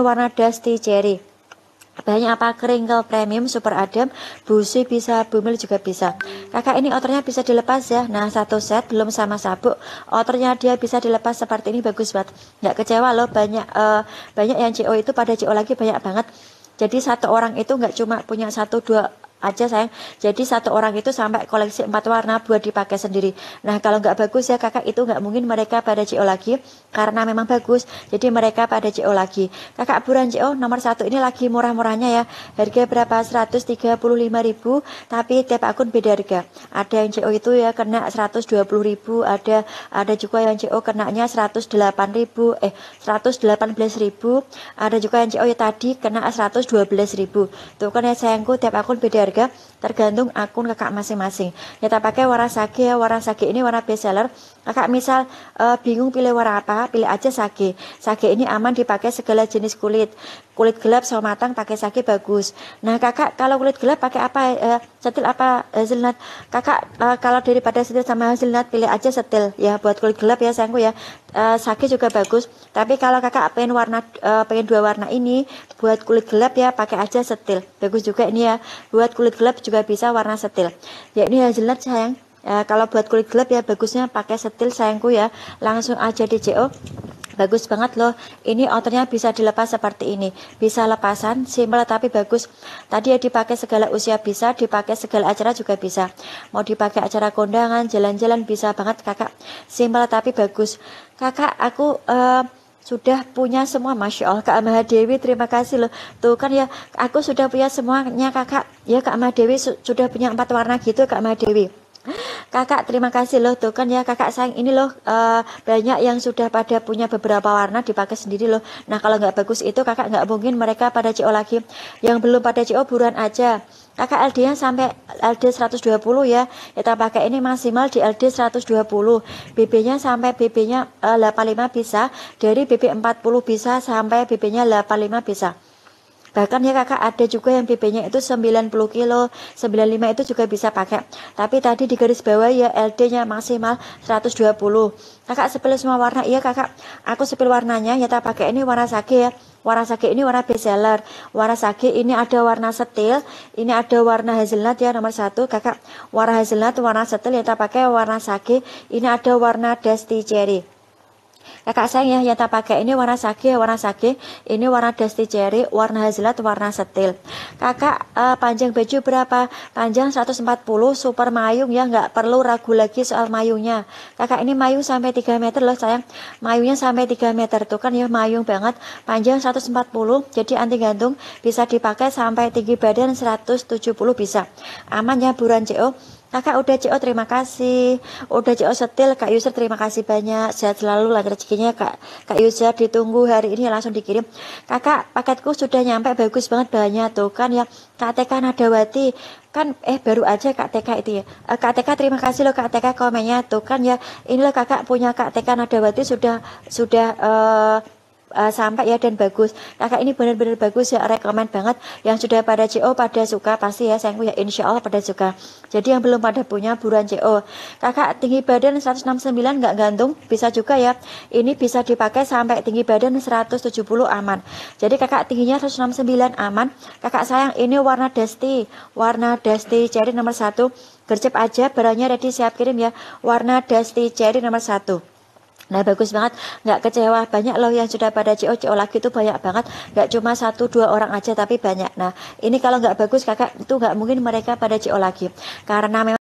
Ini warna dusty cherry. banyak apa? keringkel premium, super adem, busi bisa, bumil juga bisa. Kakak ini otornya bisa dilepas ya. Nah, satu set belum sama sabuk. otornya dia bisa dilepas seperti ini bagus banget. Nggak kecewa loh banyak uh, banyak yang CO itu pada CO lagi banyak banget. Jadi satu orang itu nggak cuma punya satu dua aja sayang. Jadi satu orang itu sampai koleksi empat warna buat dipakai sendiri. Nah kalau nggak bagus ya kakak itu nggak mungkin mereka pada CO lagi karena memang bagus. Jadi mereka pada CO lagi. Kakak buran CO nomor satu ini lagi murah-murahnya ya. Harga berapa? 135.000 tapi tiap akun beda harga. Ada yang CO itu ya kena 120.000, ada ada juga yang CO kenanya 108.000 eh 118.000, ada juga yang CO ya tadi kena 112.000. Tuh kan ya sayangku tiap akun beda harga tergantung akun kakak masing-masing. Kita ya, pakai warna sage, ya, warna sage ini warna best seller. Kakak misal e, bingung pilih warna apa, pilih aja sage. sage ini aman dipakai segala jenis kulit. Kulit gelap sama matang pakai sage bagus. Nah kakak kalau kulit gelap pakai apa? E, setil apa hazelnut? Eh, kakak e, kalau daripada setil sama hazelnut pilih aja setil ya buat kulit gelap ya sayangku ya uh, sage juga bagus tapi kalau kakak pengen warna uh, pengen dua warna ini buat kulit gelap ya pakai aja setil bagus juga ini ya buat kulit gelap juga bisa warna setil ya ini hazelnut sayang Uh, kalau buat kulit gelap ya bagusnya pakai setil sayangku ya langsung aja di CO bagus banget loh ini outernya bisa dilepas seperti ini bisa lepasan simple tapi bagus tadi ya dipakai segala usia bisa dipakai segala acara juga bisa mau dipakai acara kondangan jalan-jalan bisa banget kakak simple tapi bagus kakak aku uh, sudah punya semua Masya Allah Kak Mahadewi terima kasih loh tuh kan ya aku sudah punya semuanya kakak ya Kak Mahadewi su sudah punya empat warna gitu Kak Mahadewi kakak terima kasih loh tuh kan ya kakak sayang ini loh uh, banyak yang sudah pada punya beberapa warna dipakai sendiri loh nah kalau nggak bagus itu kakak nggak mungkin mereka pada CO lagi yang belum pada CO buruan aja kakak ld yang sampai LD 120 ya kita pakai ini maksimal di LD 120 BB-nya sampai BB-nya uh, 85 bisa dari BB 40 bisa sampai BB-nya 85 bisa bahkan ya kakak ada juga yang BB-nya itu 90 kilo 95 itu juga bisa pakai tapi tadi di garis bawah ya LD-nya maksimal 120 kakak sepilih semua warna iya kakak aku sepil warnanya ya tak pakai ini warna sage ya sage ini warna bestseller. sage ini ada warna setil, ini ada warna hazelnut ya nomor satu kakak. Warna hazelnut, warna setil ya tak pakai warna sage Ini ada warna dusty cherry kakak saya ya, yang tak pakai ini warna sage warna sage ini warna dusty cherry warna hazelnut warna setil kakak uh, panjang baju berapa panjang 140 super mayung ya nggak perlu ragu lagi soal mayungnya kakak ini mayung sampai 3 meter loh sayang mayungnya sampai 3 meter tuh kan ya mayung banget panjang 140 jadi anti gantung bisa dipakai sampai tinggi badan 170 bisa aman ya buruan CO Kakak udah CO terima kasih Udah CO setil Kak Yusuf terima kasih banyak Sehat selalu lah rezekinya Kak Kak Yusuf ditunggu hari ini ya langsung dikirim Kakak paketku sudah nyampe bagus banget bahannya tuh kan ya Kak TK Nadawati kan eh baru aja Kak TK itu ya eh, Kak TK terima kasih loh Kak TK komennya tuh kan ya Inilah kakak punya Kak TK Nadawati sudah sudah uh, uh, sampai ya dan bagus. Kakak ini benar-benar bagus ya, rekomend banget. Yang sudah pada CO pada suka pasti ya sayangku ya insya Allah pada suka. Jadi yang belum pada punya buruan CO. Kakak tinggi badan 169 nggak gantung, bisa juga ya. Ini bisa dipakai sampai tinggi badan 170 aman. Jadi kakak tingginya 169 aman. Kakak sayang ini warna dusty, warna dusty cherry nomor satu. Gercep aja barangnya ready siap kirim ya. Warna dusty cherry nomor satu. Nah bagus banget, nggak kecewa banyak loh yang sudah pada CO CO lagi itu banyak banget, nggak cuma satu dua orang aja tapi banyak. Nah ini kalau nggak bagus kakak itu nggak mungkin mereka pada CO lagi karena memang